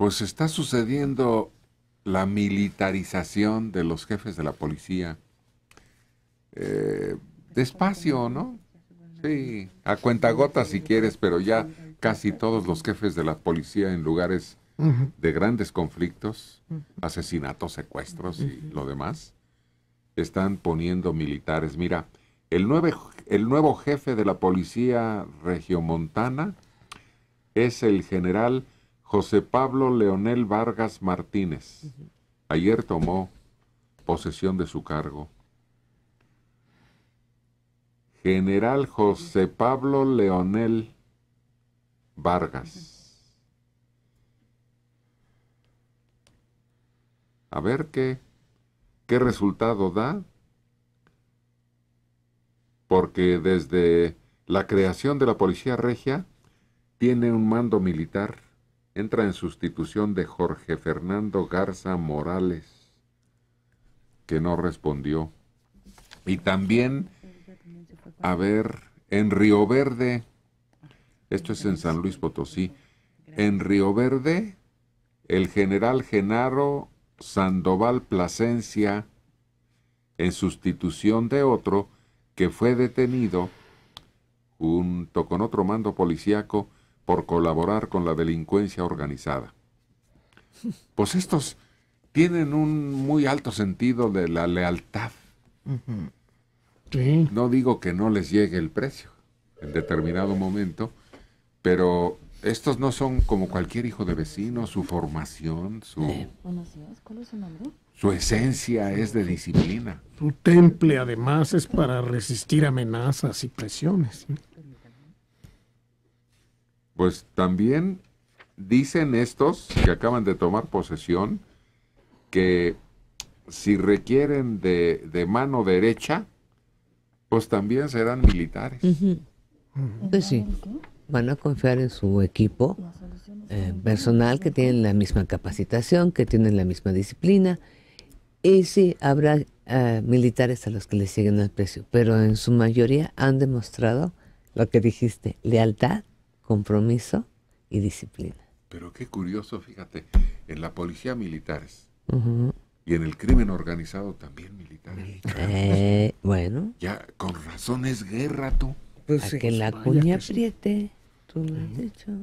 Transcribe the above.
pues está sucediendo la militarización de los jefes de la policía. Eh, despacio, ¿no? Sí, a cuentagotas si quieres, pero ya casi todos los jefes de la policía en lugares de grandes conflictos, asesinatos, secuestros y lo demás, están poniendo militares. Mira, el, el nuevo jefe de la policía regiomontana es el general José Pablo Leonel Vargas Martínez. Ayer tomó posesión de su cargo. General José Pablo Leonel Vargas. A ver qué, qué resultado da, porque desde la creación de la Policía Regia tiene un mando militar entra en sustitución de Jorge Fernando Garza Morales, que no respondió. Y también, a ver, en Río Verde, esto es en San Luis Potosí, en Río Verde, el general Genaro Sandoval Plasencia, en sustitución de otro que fue detenido junto con otro mando policíaco, por colaborar con la delincuencia organizada. Pues estos tienen un muy alto sentido de la lealtad. No digo que no les llegue el precio en determinado momento, pero estos no son como cualquier hijo de vecino, su formación, su... Eh, su esencia es de disciplina. Su temple además es para resistir amenazas y presiones pues también dicen estos que acaban de tomar posesión que si requieren de, de mano derecha, pues también serán militares. Pues sí, van a confiar en su equipo eh, personal que tienen la misma capacitación, que tienen la misma disciplina. Y sí, habrá eh, militares a los que le siguen al precio, pero en su mayoría han demostrado lo que dijiste, lealtad compromiso y disciplina. Pero qué curioso, fíjate, en la policía militares y en el crimen organizado también militares. Eh, bueno. Ya, con razón es guerra tú. Pues que la cuña apriete, tú lo has dicho.